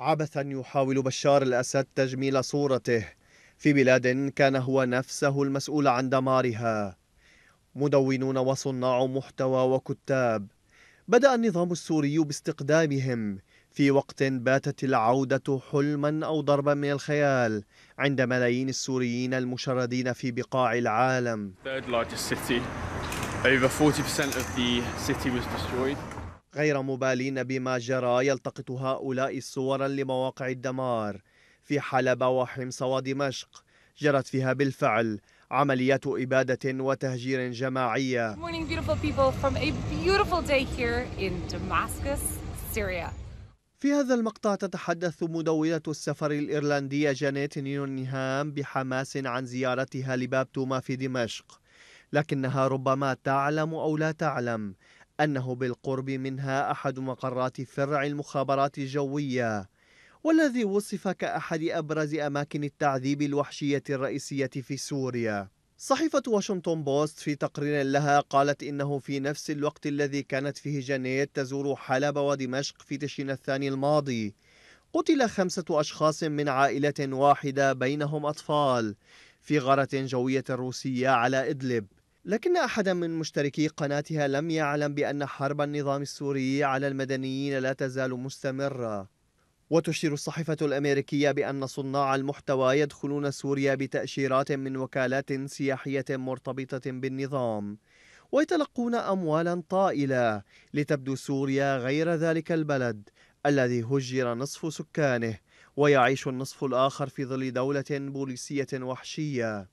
عبثا يحاول بشار الأسد تجميل صورته في بلاد كان هو نفسه المسؤول عن دمارها مدونون وصناع محتوى وكتاب بدأ النظام السوري باستقدامهم في وقت باتت العودة حلما أو ضربا من الخيال عند ملايين السوريين المشردين في بقاع العالم. Over 40% of the city was destroyed. غير مبالين بما جرى يلتقط هؤلاء صورا لمواقع الدمار في حلب وحمص ودمشق جرت فيها بالفعل عمليات إبادة وتهجير جماعية morning, Damascus, في هذا المقطع تتحدث مدونة السفر الإيرلندية جانيت نيونهام بحماس عن زيارتها لباب توما في دمشق لكنها ربما تعلم أو لا تعلم أنه بالقرب منها أحد مقرات فرع المخابرات الجوية والذي وصف كأحد أبرز أماكن التعذيب الوحشية الرئيسية في سوريا صحيفة واشنطن بوست في تقرير لها قالت إنه في نفس الوقت الذي كانت فيه جنيت تزور حلب ودمشق في تشرين الثاني الماضي قتل خمسة أشخاص من عائلة واحدة بينهم أطفال في غارة جوية روسية على إدلب لكن أحدا من مشتركي قناتها لم يعلم بأن حرب النظام السوري على المدنيين لا تزال مستمرة وتشير الصحيفة الأمريكية بأن صناع المحتوى يدخلون سوريا بتأشيرات من وكالات سياحية مرتبطة بالنظام ويتلقون أموالا طائلة لتبدو سوريا غير ذلك البلد الذي هجر نصف سكانه ويعيش النصف الآخر في ظل دولة بوليسية وحشية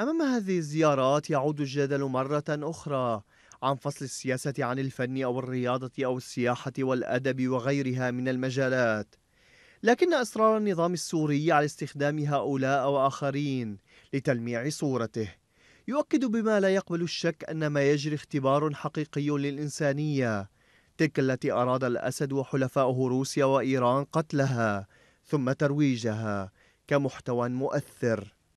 أمام هذه الزيارات يعود الجدل مرة أخرى عن فصل السياسة عن الفن أو الرياضة أو السياحة والأدب وغيرها من المجالات لكن إصرار النظام السوري على استخدام هؤلاء وآخرين لتلميع صورته يؤكد بما لا يقبل الشك أن ما يجري اختبار حقيقي للإنسانية تلك التي أراد الأسد وحلفائه روسيا وإيران قتلها ثم ترويجها كمحتوى مؤثر